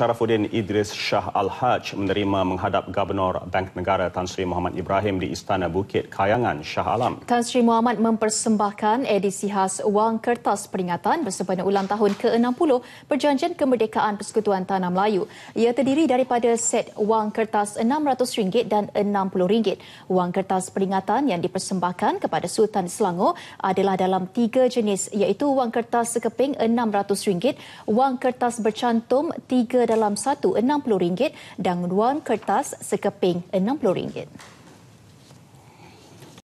Sharafuddin Idris Shah Al-Haj menerima menghadap Gubernur Bank Negara Tan Sri Muhammad Ibrahim di Istana Bukit Kayangan Shah Alam. Tan Sri Muhammad mempersembahkan edisi khas wang kertas peringatan bersempena ulang tahun ke-60 Perjanjian Kemerdekaan Persekutuan Tanah Melayu. Ia terdiri daripada set wang kertas RM600 dan RM60. Wang kertas peringatan yang dipersembahkan kepada Sultan Selangor adalah dalam tiga jenis iaitu wang kertas sekeping RM600, wang kertas bercantum 3 dalam sedalam RM1.60 dan wang kertas sekeping RM60.